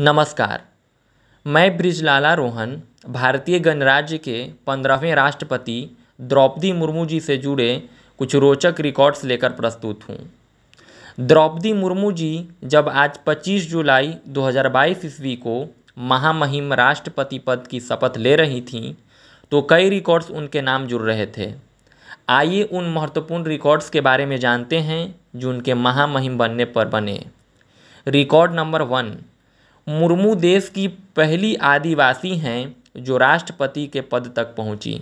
नमस्कार मैं ब्रिजलाला रोहन भारतीय गणराज्य के पंद्रहवें राष्ट्रपति द्रौपदी मुर्मू जी से जुड़े कुछ रोचक रिकॉर्ड्स लेकर प्रस्तुत हूँ द्रौपदी मुर्मू जी जब आज 25 जुलाई 2022 ईस्वी को महामहिम राष्ट्रपति पद की शपथ ले रही थीं तो कई रिकॉर्ड्स उनके नाम जुड़ रहे थे आइए उन महत्वपूर्ण रिकॉर्ड्स के बारे में जानते हैं जो उनके महामहिम बनने पर बने रिकॉर्ड नंबर वन मुर्मू देश की पहली आदिवासी हैं जो राष्ट्रपति के पद तक पहुँची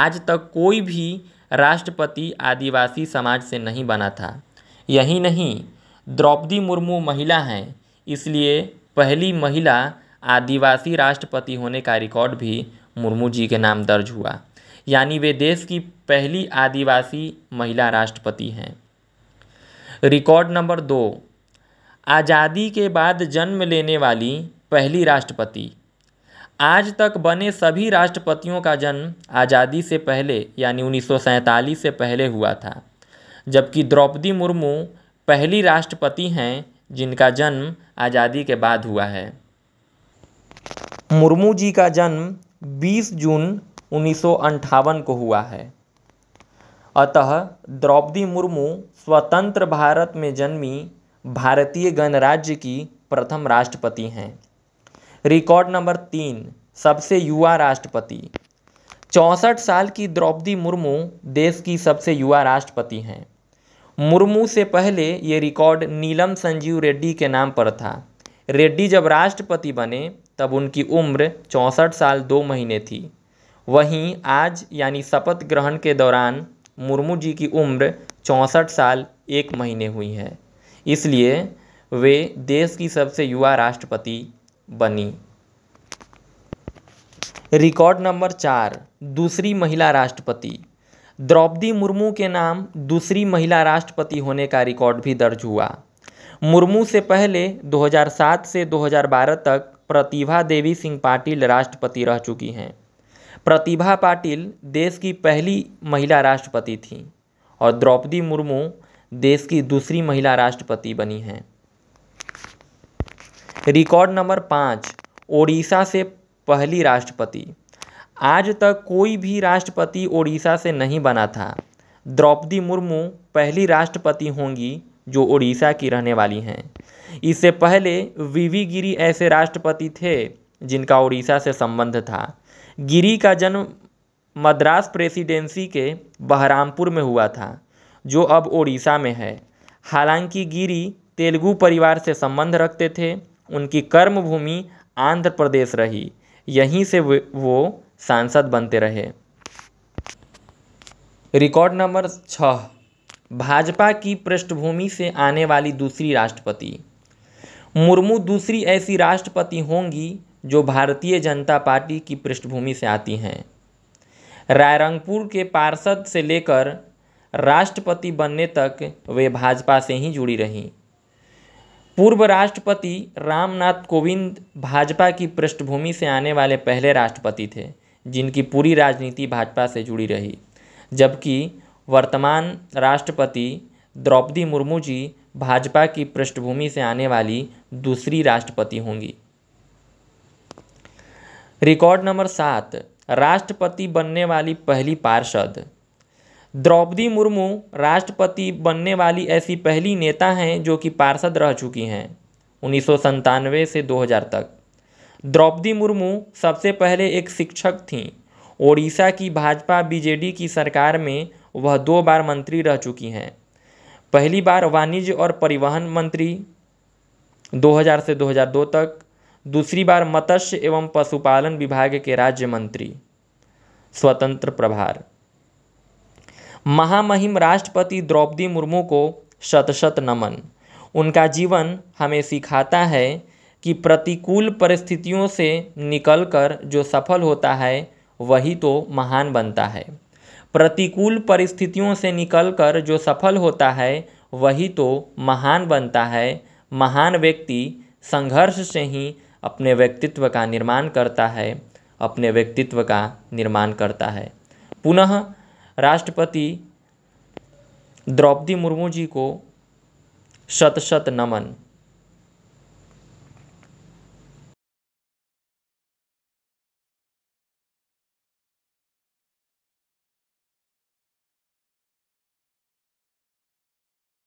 आज तक कोई भी राष्ट्रपति आदिवासी समाज से नहीं बना था यही नहीं द्रौपदी मुर्मू महिला हैं इसलिए पहली महिला आदिवासी राष्ट्रपति होने का रिकॉर्ड भी मुर्मू जी के नाम दर्ज हुआ यानी वे देश की पहली आदिवासी महिला राष्ट्रपति हैं रिकॉर्ड नंबर दो आज़ादी के बाद जन्म लेने वाली पहली राष्ट्रपति आज तक बने सभी राष्ट्रपतियों का जन्म आज़ादी से पहले यानी उन्नीस से पहले हुआ था जबकि द्रौपदी मुर्मू पहली राष्ट्रपति हैं जिनका जन्म आज़ादी के बाद हुआ है मुर्मू जी का जन्म 20 जून उन्नीस को हुआ है अतः द्रौपदी मुर्मू स्वतंत्र भारत में जन्मी भारतीय गणराज्य की प्रथम राष्ट्रपति हैं रिकॉर्ड नंबर तीन सबसे युवा राष्ट्रपति चौंसठ साल की द्रौपदी मुर्मू देश की सबसे युवा राष्ट्रपति हैं मुर्मू से पहले ये रिकॉर्ड नीलम संजीव रेड्डी के नाम पर था रेड्डी जब राष्ट्रपति बने तब उनकी उम्र चौंसठ साल दो महीने थी वहीं आज यानी शपथ ग्रहण के दौरान मुर्मू जी की उम्र चौंसठ साल एक महीने हुई है इसलिए वे देश की सबसे युवा राष्ट्रपति बनी रिकॉर्ड नंबर चार दूसरी महिला राष्ट्रपति द्रौपदी मुर्मू के नाम दूसरी महिला राष्ट्रपति होने का रिकॉर्ड भी दर्ज हुआ मुर्मू से पहले 2007 से 2012 तक प्रतिभा देवी सिंह पाटिल राष्ट्रपति रह चुकी हैं प्रतिभा पाटिल देश की पहली महिला राष्ट्रपति थीं और द्रौपदी मुर्मू देश की दूसरी महिला राष्ट्रपति बनी हैं रिकॉर्ड नंबर पाँच ओडिशा से पहली राष्ट्रपति आज तक कोई भी राष्ट्रपति ओडिशा से नहीं बना था द्रौपदी मुर्मू पहली राष्ट्रपति होंगी जो ओडिशा की रहने वाली हैं इससे पहले वीवी गिरी ऐसे राष्ट्रपति थे जिनका ओडिशा से संबंध था गिरी का जन्म मद्रास प्रेसिडेंसी के बहरामपुर में हुआ था जो अब ओडिशा में है हालांकि गिरी तेलुगु परिवार से संबंध रखते थे उनकी कर्मभूमि आंध्र प्रदेश रही यहीं से वो सांसद बनते रहे रिकॉर्ड नंबर छः भाजपा की पृष्ठभूमि से आने वाली दूसरी राष्ट्रपति मुर्मू दूसरी ऐसी राष्ट्रपति होंगी जो भारतीय जनता पार्टी की पृष्ठभूमि से आती हैं रायरंगपुर के पार्षद से लेकर राष्ट्रपति बनने तक वे भाजपा से ही जुड़ी रहीं पूर्व राष्ट्रपति रामनाथ कोविंद भाजपा की पृष्ठभूमि से आने वाले पहले राष्ट्रपति थे जिनकी पूरी राजनीति भाजपा से जुड़ी रही जबकि वर्तमान राष्ट्रपति द्रौपदी मुर्मू जी भाजपा की पृष्ठभूमि से आने वाली दूसरी राष्ट्रपति होंगी रिकॉर्ड नंबर सात राष्ट्रपति बनने वाली पहली पार्षद द्रौपदी मुर्मू राष्ट्रपति बनने वाली ऐसी पहली नेता हैं जो कि पार्षद रह चुकी हैं उन्नीस से 2000 तक द्रौपदी मुर्मू सबसे पहले एक शिक्षक थीं ओडिशा की भाजपा बीजेडी की सरकार में वह दो बार मंत्री रह चुकी हैं पहली बार वाणिज्य और परिवहन मंत्री 2000 से 2002 तक दूसरी बार मत्स्य एवं पशुपालन विभाग के राज्य मंत्री स्वतंत्र प्रभार महामहिम राष्ट्रपति द्रौपदी मुर्मू को शत शत नमन उनका जीवन हमें सिखाता है कि प्रतिकूल परिस्थितियों से निकलकर जो सफल होता है वही तो महान बनता है प्रतिकूल परिस्थितियों से निकलकर जो सफल होता है वही तो महान बनता है महान व्यक्ति संघर्ष से ही अपने व्यक्तित्व का निर्माण करता है अपने व्यक्तित्व का निर्माण करता है पुनः राष्ट्रपति द्रौपदी मुर्मू जी को शत शत नमन